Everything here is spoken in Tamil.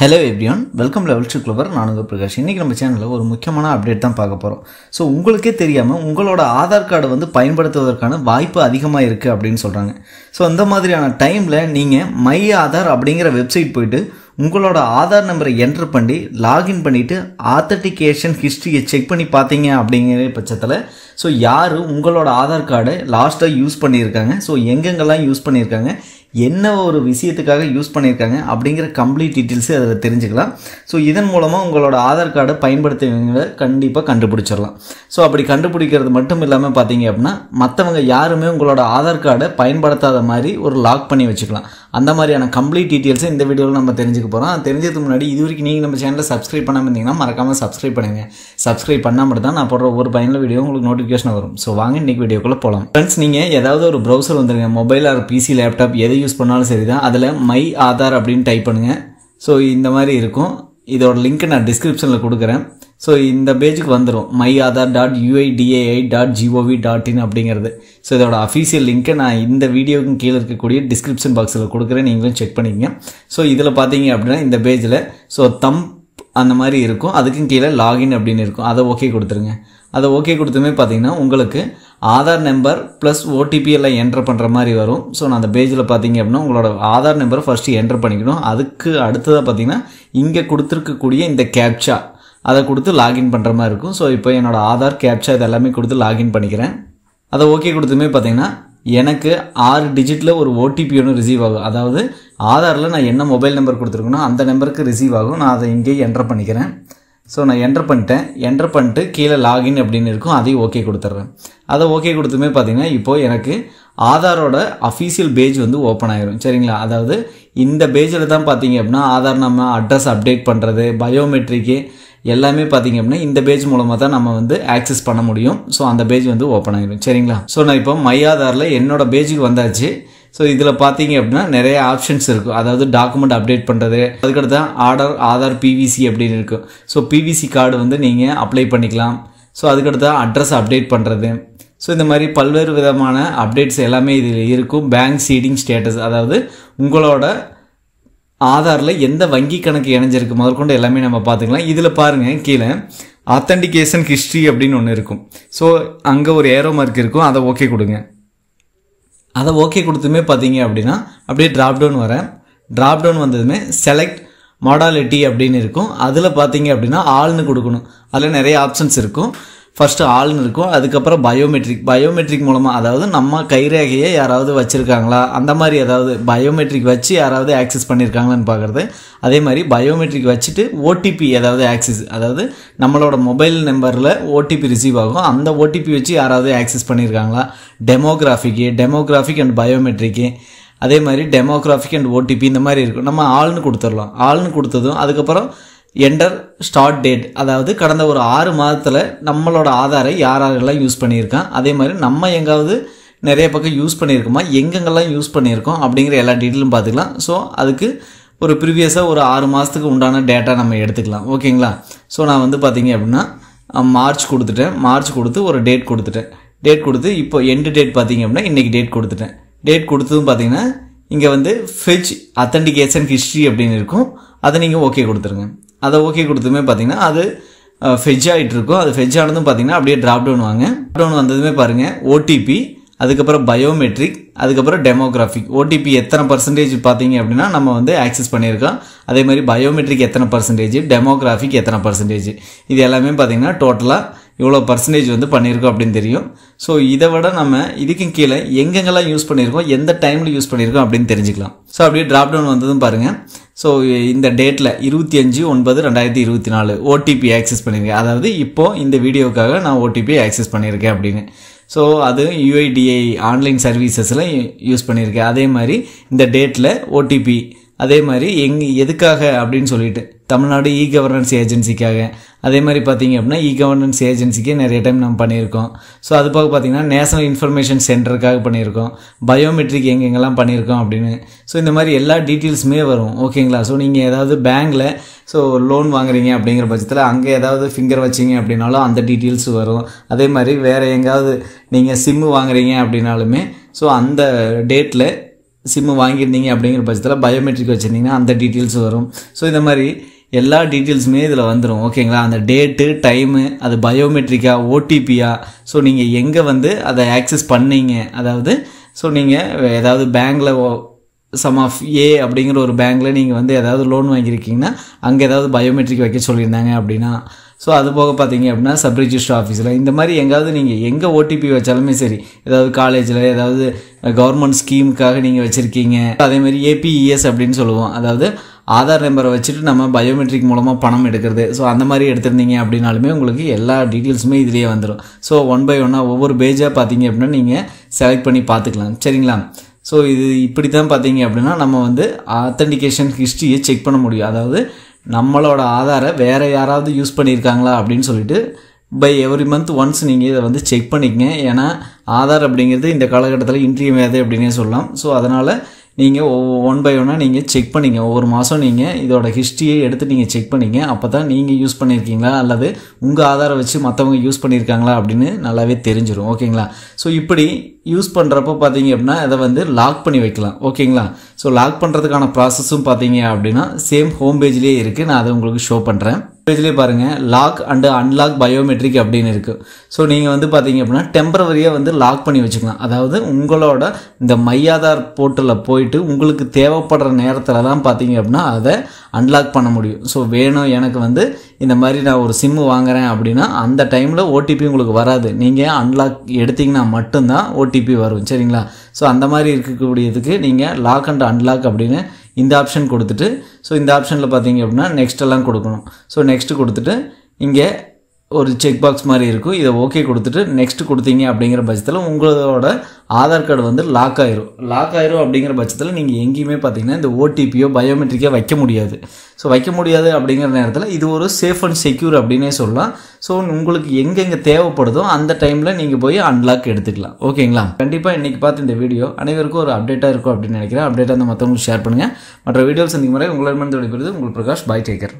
ஹலோ எப்டியான் வெல்கம் லெவல் டு குளோபர் நானுங்க பிரகாஷ் இன்றைக்கி நம்ம சேனலில் ஒரு முக்கியமான அப்டேட் தான் பார்க்க போகிறோம் ஸோ உங்களுக்கே தெரியாமல் உங்களோட ஆதார் கார்டை வந்து பயன்படுத்துவதற்கான வாய்ப்பு அதிகமாக இருக்குது அப்படின்னு சொல்கிறாங்க ஸோ அந்த மாதிரியான டைமில் நீங்கள் மை ஆதார் அப்படிங்கிற வெப்சைட் போயிட்டு உங்களோட ஆதார் நம்பரை என்ட்ரு பண்ணி லாகின் பண்ணிவிட்டு ஆத்தன்டிகேஷன் ஹிஸ்ட்ரியை செக் பண்ணி பார்த்தீங்க அப்படிங்கிற பட்சத்தில் ஸோ யார் உங்களோட ஆதார் கார்டை லாஸ்ட்டாக யூஸ் பண்ணியிருக்காங்க ஸோ எங்கெங்கெல்லாம் யூஸ் பண்ணியிருக்காங்க என்ன ஒரு விஷயத்துக்காக யூஸ் பண்ணியிருக்காங்க அப்படிங்கிற கம்ப்ளீட் டீட்டெயில்ஸு அதில் தெரிஞ்சுக்கலாம் ஸோ இதன் மூலமாக உங்களோட ஆதார் கார்டை பயன்படுத்துவீங்க கண்டிப்பாக கண்டுபிடிச்சிடலாம் ஸோ அப்படி கண்டுபிடிக்கிறது மட்டும் இல்லாமல் பார்த்தீங்க அப்படின்னா மற்றவங்க யாருமே உங்களோட ஆதார் கார்டை பயன்படுத்தாத மாதிரி ஒரு லாக் பண்ணி வச்சுக்கலாம் அந்த மாதிரியான கம்ப்ளீட் டீட்டெயில்ஸை இந்த வீடியோவில் நம்ம தெரிஞ்சுக்க போகிறோம் தெரிஞ்சதுக்கு முன்னாடி இது வரைக்கும் நீங்கள் நம்ம சேனலில் சப்ஸ்கிரைப் பண்ணாமல் இருந்தீங்கன்னா மறக்காமல் சப்ஸ்கிரைப் பண்ணுங்கள் சப்ஸ்கிரைப் பண்ணால் மட்டும் தான் நான் போடுற ஒரு பயனில் வீடியோ உங்களுக்கு நோட்டிஃபிகேஷன் வரும் ஸோ வாங்க இன்றைக்கி வீடியோக்குள்ளே போகலாம் ஃப்ரெண்ட்ஸ் நீங்கள் ஏதாவது ஒரு ப்ரௌசர் வந்துருங்க மொபைல் ஆர் பிசி லேப்டாப் எது எதை யூஸ் பண்ணாலும் சரி தான் அதில் மை ஆதார் அப்படின்னு டைப் பண்ணுங்கள் ஸோ இந்த மாதிரி இருக்கும் இதோட லிங்க்கை நான் டிஸ்கிரிப்ஷனில் கொடுக்குறேன் ஸோ இந்த பேஜுக்கு வந்துடும் my Aadhaar dot UIDAI dot GOV dot in அப்படிங்கிறது ஸோ இதோட அஃபீஷியல் லிங்க்கை நான் இந்த வீடியோக்கும் கீழே இருக்கக்கூடிய டிஸ்கிரிப்ஷன் பாக்ஸில் கொடுக்குறேன் நீங்களும் செக் பண்ணிக்கங்க ஸோ இதில் பார்த்தீங்க அப்படின்னா இந்த பேஜில் ஸோ தம் அந்த மாதிரி இருக்கும் அதுக்கும் கீழே லாகின் அப்படின்னு இருக்கும் அதை ஓகே கொடுத்துருங்க அதை ஓகே கொடுத்தமே பார்த்தீங்கன்னா உங்களுக்கு ஆதார் நம்பர் ப்ளஸ் ஓடிபி எல்லாம் என்ட்ரு பண்ணுற மாதிரி வரும் ஸோ நான் அந்த பேஜில் பார்த்தீங்க அப்படின்னா உங்களோட ஆதார் நம்பரை ஃபஸ்ட்டு என்ட்ரு பண்ணிக்கணும் அதுக்கு அடுத்ததாக பார்த்தீங்கன்னா இங்கே கொடுத்துருக்கக்கூடிய இந்த கேப்சா அதை கொடுத்து லாகின் பண்ணுற மாதிரி இருக்கும் ஸோ இப்போ என்னோடய ஆதார் கேப்சா இது எல்லாமே கொடுத்து லாகின் பண்ணிக்கிறேன் அதை ஓகே கொடுத்துமே பார்த்தீங்கன்னா எனக்கு ஆறு டிஜிட்டில் ஒரு ஓடிபி ஒன்று ரிசீவ் ஆகும் அதாவது ஆதாரில் நான் என்ன மொபைல் நம்பர் கொடுத்துருக்கேனோ அந்த நம்பருக்கு ரிசீவ் ஆகும் நான் அதை இங்கேயே என்ட்ரு பண்ணிக்கிறேன் ஸோ நான் என்ட்ரு பண்ணிட்டேன் என்ட்ரு பண்ணிட்டு கீழே லாகின் அப்படின்னு இருக்கும் அதையும் ஓகே கொடுத்துட்றேன் அதை ஓகே கொடுத்துமே பார்த்தீங்கன்னா இப்போது எனக்கு ஆதாரோட அஃபீஷியல் பேஜ் வந்து ஓப்பன் ஆகிரும் சரிங்களா அதாவது இந்த பேஜில் தான் பார்த்தீங்க அப்படின்னா ஆதார் நம்ம அட்ரஸ் அப்டேட் பண்ணுறது பயோமெட்ரிக்கு எல்லாமே பார்த்தீங்க அப்படின்னா இந்த பேஜ் மூலமாக தான் நம்ம வந்து ஆக்சஸ் பண்ண முடியும் ஸோ அந்த பேஜ் வந்து ஓப்பன் ஆகிரும் சரிங்களா ஸோ நான் இப்போ மை ஆதாரில் என்னோட பேஜுக்கு வந்தாச்சு ஸோ இதில் பார்த்தீங்க அப்படின்னா நிறைய ஆப்ஷன்ஸ் இருக்கும் அதாவது டாக்குமெண்ட் அப்டேட் பண்ணுறது அதுக்கடுத்து ஆர்டர் ஆதார் பிவிசி அப்படின்னு இருக்கும் ஸோ பிவிசி கார்டு வந்து நீங்கள் அப்ளை பண்ணிக்கலாம் ஸோ அதுக்கடுத்து அட்ரஸ் அப்டேட் பண்ணுறது ஸோ இந்த மாதிரி பல்வேறு விதமான அப்டேட்ஸ் எல்லாமே இதில் இருக்கும் பேங்க் சீடிங் ஸ்டேட்டஸ் அதாவது உங்களோட ஆதாரில் எந்த வங்கி கணக்கு இணைஞ்சிருக்கு முதற்கொண்டு எல்லாமே நம்ம பார்த்துக்கலாம் இதில் பாருங்கள் கீழே ஆத்தன்டிகேஷன் ஹிஸ்ட்ரி அப்படின்னு ஒன்று இருக்கும் ஸோ அங்கே ஒரு ஏரோ மார்க் இருக்கும் அதை ஓகே கொடுங்க அதை ஓகே கொடுத்துமே பார்த்தீங்க அப்படின்னா அப்படியே ட்ராப்டவுன் வரேன் ட்ராப்டவுன் வந்ததுமே செலக்ட் மாடாலிட்டி அப்படின்னு இருக்கும் அதில் பார்த்தீங்க அப்படின்னா ஆள்னு கொடுக்கணும் அதில் நிறைய ஆப்ஷன்ஸ் இருக்கும் ஃபஸ்ட்டு ஆள்னு இருக்கும் அதுக்கப்புறம் பயோமெட்ரிக் பயோமெட்ரிக் மூலமாக அதாவது நம்ம கைரேகையை யாராவது வச்சுருக்காங்களா அந்த மாதிரி ஏதாவது பயோமெட்ரிக் வச்சு யாராவது ஆக்சஸ் பண்ணியிருக்காங்களான்னு பார்க்குறது அதே மாதிரி பயோமெட்ரிக் வச்சுட்டு ஓடிபி ஏதாவது ஆக்சஸ் அதாவது நம்மளோட மொபைல் நம்பரில் ஓடிபி ரிசீவ் ஆகும் அந்த ஓடிபி வச்சு யாராவது ஆக்சஸ் பண்ணியிருக்காங்களா டெமோகிராஃபிக்கு டெமோகிராஃபிக் அண்ட் பயோமெட்ரிக்கு அதே மாதிரி டெமோகிராஃபிக் அண்ட் ஓடிபி இந்த மாதிரி இருக்கும் நம்ம ஆள்னு கொடுத்துடலாம் ஆள்னு கொடுத்ததும் அதுக்கப்புறம் என்டர் ஸ்டார்ட் டேட் அதாவது கடந்த ஒரு ஆறு மாதத்தில் நம்மளோட ஆதாரை யார் யாரெல்லாம் யூஸ் பண்ணியிருக்கான் அதே மாதிரி நம்ம எங்காவது நிறைய பக்கம் யூஸ் பண்ணியிருக்கோமா எங்கெங்கெல்லாம் யூஸ் பண்ணியிருக்கோம் அப்படிங்கிற எல்லா டீட்டெயிலும் பார்த்துக்கலாம் ஸோ அதுக்கு ஒரு ப்ரீவியஸாக ஒரு ஆறு மாதத்துக்கு உண்டான டேட்டா நம்ம எடுத்துக்கலாம் ஓகேங்களா ஸோ நான் வந்து பார்த்தீங்க அப்படின்னா மார்ச் கொடுத்துட்டேன் மார்ச் கொடுத்து ஒரு டேட் கொடுத்துட்டேன் டேட் கொடுத்து இப்போ எண்டு டேட் பார்த்தீங்க அப்படின்னா இன்றைக்கி டேட் கொடுத்துட்டேன் டேட் கொடுத்ததும் பார்த்தீங்கன்னா இங்கே வந்து ஃபெஜ் அத்தன்டிகேஷன் ஹிஸ்ட்ரி அப்படின்னு இருக்கும் அதை நீங்கள் ஓகே கொடுத்துருங்க அதை ஓகே கொடுத்ததுமே பார்த்தீங்கன்னா அது ஃபெஜ் ஆகிட்டு இருக்கும் அது ஃபெஜ் ஆனதும் பார்த்தீங்கன்னா அப்படியே ட்ராப் டவுன் வாங்க ட்ராப் டவுன் வந்ததுமே பாருங்கள் ஓடிபி அதுக்கப்புறம் பயோமெட்ரிக் அதுக்கப்புறம் டெமோகிராஃபிக் ஓடிபி எத்தனை பர்சன்டேஜ் பார்த்தீங்க அப்படின்னா நம்ம வந்து ஆக்சஸ் பண்ணியிருக்கோம் அதே மாதிரி பயோமெட்ரிக் எத்தனை பர்சன்டேஜ் டெமோகிராஃபிக் எத்தனை பர்சன்டேஜ் இது எல்லாமே பார்த்தீங்கன்னா டோட்டலாக இவ்வளோ பர்சன்டேஜ் வந்து பண்ணியிருக்கோம் அப்படின்னு தெரியும் ஸோ இதை விட நம்ம இதுக்கும் கீழே எங்கெங்கெல்லாம் யூஸ் பண்ணியிருக்கோம் எந்த டைமில் யூஸ் பண்ணியிருக்கோம் அப்படின்னு தெரிஞ்சுக்கலாம் ஸோ அப்படியே ட்ராப் டவுன் வந்ததும் பாருங்கள் ஸோ இந்த டேட்டில் இருபத்தி அஞ்சு ஒன்பது ரெண்டாயிரத்தி இருபத்தி நாலு ஓடிபி ஆக்சஸ் பண்ணியிருக்கேன் அதாவது இப்போது இந்த வீடியோக்காக நான் ஓடிபி ஆக்சஸ் பண்ணியிருக்கேன் அப்படின்னு ஸோ அது யூஐடிஐ ஆன்லைன் சர்வீசஸில் யூஸ் பண்ணியிருக்கேன் அதே மாதிரி இந்த டேட்டில் ஓடிபி அதே மாதிரி எங் எதுக்காக அப்படின்னு சொல்லிட்டு தமிழ்நாடு இ கவர்னன்ஸ் ஏஜென்சிக்காக அதே மாதிரி பார்த்தீங்க அப்படின்னா இ கவர்னன்ஸ் ஏஜென்சிக்கே நிறைய டைம் நம்ம பண்ணியிருக்கோம் ஸோ அது போக பார்த்தீங்கன்னா நேஷனல் இன்ஃபர்மேஷன் சென்டருக்காக பண்ணியிருக்கோம் பயோமெட்ரிக் எங்கெங்கெல்லாம் பண்ணியிருக்கோம் அப்படின்னு ஸோ இந்த மாதிரி எல்லா டீட்டெயில்ஸுமே வரும் ஓகேங்களா ஸோ நீங்கள் ஏதாவது பேங்கில் ஸோ லோன் வாங்குறீங்க அப்படிங்கிற பட்சத்தில் அங்கே ஏதாவது ஃபிங்கர் வச்சிங்க அப்படின்னாலும் அந்த டீட்டெயில்ஸ் வரும் அதே மாதிரி வேறு எங்கேயாவது நீங்கள் சிம்மு வாங்குறீங்க அப்படின்னாலுமே ஸோ அந்த டேட்டில் சிம்மு வாங்கியிருந்தீங்க அப்படிங்கிற பட்சத்தில் பயோமெட்ரிக் வச்சுருந்தீங்கன்னா அந்த டீட்டெயில்ஸ் வரும் ஸோ இந்த மாதிரி எல்லா டீட்டெயில்ஸுமே இதில் வந்துடும் ஓகேங்களா அந்த டேட்டு டைமு அது பயோமெட்ரிக்கா ஓடிபியா ஸோ நீங்கள் எங்கே வந்து அதை ஆக்சஸ் பண்ணீங்க அதாவது ஸோ நீங்கள் ஏதாவது பேங்கில் சம் ஆஃப் ஏ அப்படிங்கிற ஒரு பேங்க்கில் நீங்கள் வந்து ஏதாவது லோன் வாங்கியிருக்கீங்கன்னா அங்கே ஏதாவது பயோமெட்ரிக் வைக்க சொல்லியிருந்தாங்க அப்படின்னா ஸோ அது போக பார்த்தீங்க அப்படின்னா சப்ரிஜிஸ்டர் ஆஃபீஸில் இந்த மாதிரி எங்கேயாவது நீங்கள் எங்கே ஓடிபி வச்சாலுமே சரி ஏதாவது காலேஜில் ஏதாவது கவர்மெண்ட் ஸ்கீமுக்காக நீங்கள் வச்சுருக்கீங்க அதேமாதிரி ஏபிஇஎஸ் e அப்படின்னு சொல்லுவோம் அதாவது ஆதார் நம்பரை வச்சுட்டு நம்ம பயோமெட்ரிக் மூலமாக பணம் எடுக்கிறது ஸோ அந்த மாதிரி எடுத்திருந்தீங்க அப்படின்னாலுமே உங்களுக்கு எல்லா டீட்டெயில்ஸுமே இதிலேயே வந்துடும் ஸோ ஒன் பை ஒன்னாக ஒவ்வொரு பேஜாக பார்த்தீங்க அப்படின்னா நீங்கள் செலக்ட் பண்ணி பார்த்துக்கலாம் சரிங்களா ஸோ இது இப்படி தான் பார்த்தீங்க அப்படின்னா நம்ம வந்து ஆத்தன்டிகேஷன் ஹிஸ்ட்ரியை செக் பண்ண முடியும் அதாவது நம்மளோட ஆதாரை வேறு யாராவது யூஸ் பண்ணியிருக்காங்களா அப்படின்னு சொல்லிட்டு பை எவ்ரி மந்த் ஒன்ஸ் நீங்கள் இதை வந்து செக் பண்ணிக்கங்க ஏன்னா ஆதார் அப்படிங்கிறது இந்த காலகட்டத்தில் இன்றியமையாது அப்படின்னே சொல்லலாம் ஸோ அதனால் நீங்கள் ஒவ்வொ ஒன் பை ஒன்னாக நீங்கள் செக் பண்ணிங்க ஒவ்வொரு மாதம் நீங்கள் இதோட ஹிஸ்ட்ரியை எடுத்து நீங்கள் செக் பண்ணிங்க அப்போ தான் நீங்கள் யூஸ் பண்ணியிருக்கீங்களா அல்லது உங்கள் ஆதாரம் வச்சு மற்றவங்க யூஸ் பண்ணியிருக்காங்களா அப்படின்னு நல்லாவே தெரிஞ்சிடும் ஓகேங்களா ஸோ இப்படி யூஸ் பண்ணுறப்போ பார்த்தீங்க அப்படின்னா அதை வந்து லாக் பண்ணி வைக்கலாம் ஓகேங்களா ஸோ லாக் பண்ணுறதுக்கான ப்ராசஸும் பார்த்தீங்க அப்படின்னா சேம் ஹோம் பேஜ்லேயே இருக்குது நான் அதை உங்களுக்கு ஷோ பண்ணுறேன் இதுலேயே பாருங்கள் லாக் அண்டு அன்லாக் பயோமெட்ரிக் அப்படின்னு இருக்குது ஸோ நீங்கள் வந்து பார்த்தீங்க அப்படின்னா டெம்பரவரியாக வந்து லாக் பண்ணி வச்சுக்கலாம் அதாவது உங்களோட இந்த மையாதார் போர்ட்டலில் போயிட்டு உங்களுக்கு தேவைப்படுற நேரத்தில் தான் பார்த்தீங்க அப்படின்னா அதை அன்லாக் பண்ண முடியும் ஸோ வேணும் எனக்கு வந்து இந்த மாதிரி நான் ஒரு சிம்மு வாங்குகிறேன் அப்படின்னா அந்த டைமில் ஓடிபி உங்களுக்கு வராது நீங்கள் அன்லாக் எடுத்திங்கன்னா மட்டும்தான் ஓடிபி வரும் சரிங்களா ஸோ அந்த மாதிரி இருக்கக்கூடியதுக்கு நீங்கள் லாக் அண்ட் அன்லாக் அப்படின்னு இந்த ஆப்ஷன் கொடுத்துட்டு ஸோ இந்த ஆப்ஷனில் பார்த்தீங்க அப்படின்னா நெக்ஸ்ட் எல்லாம் கொடுக்கணும் ஸோ நெக்ஸ்ட்டு கொடுத்துட்டு இங்கே ஒரு செக் பாக்ஸ் மாதிரி இருக்கும் இதை ஓகே கொடுத்துட்டு நெக்ஸ்ட் கொடுத்தீங்க அப்படிங்கிற பட்சத்தில் உங்களோட ஆதார் கார்டு வந்து லாக் ஆயிரும் லாக் ஆயிரும் அப்படிங்கிற பட்சத்தில் நீங்கள் எங்கேயுமே பார்த்தீங்கன்னா இந்த ஓடிபியோ பயோமெட்ரிக்கோ வைக்க முடியாது ஸோ வைக்க முடியாது அப்படிங்கிற நேரத்தில் இது ஒரு சேஃப் அண்ட் செக்யூர் அப்படின்னே சொல்லலாம் ஸோ உங்களுக்கு எங்கெங்கே தேவைப்படுதோ அந்த டைமில் நீங்கள் போய் அன்லாக் எடுத்துக்கலாம் ஓகேங்களா கண்டிப்பாக இன்றைக்கி பார்த்து இந்த வீடியோ அனைவருக்கும் ஒரு அப்டேட்டாக இருக்கும் அப்படின்னு நினைக்கிறேன் அப்டேட்டாக அந்த மற்றவங்களுக்கு ஷேர் பண்ணுங்கள் மற்ற வீடியோஸ் இந்த முறை உங்களிடமிருந்து விடைபெறுது உங்கள் பிரகாஷ் பாய் டேக்கர்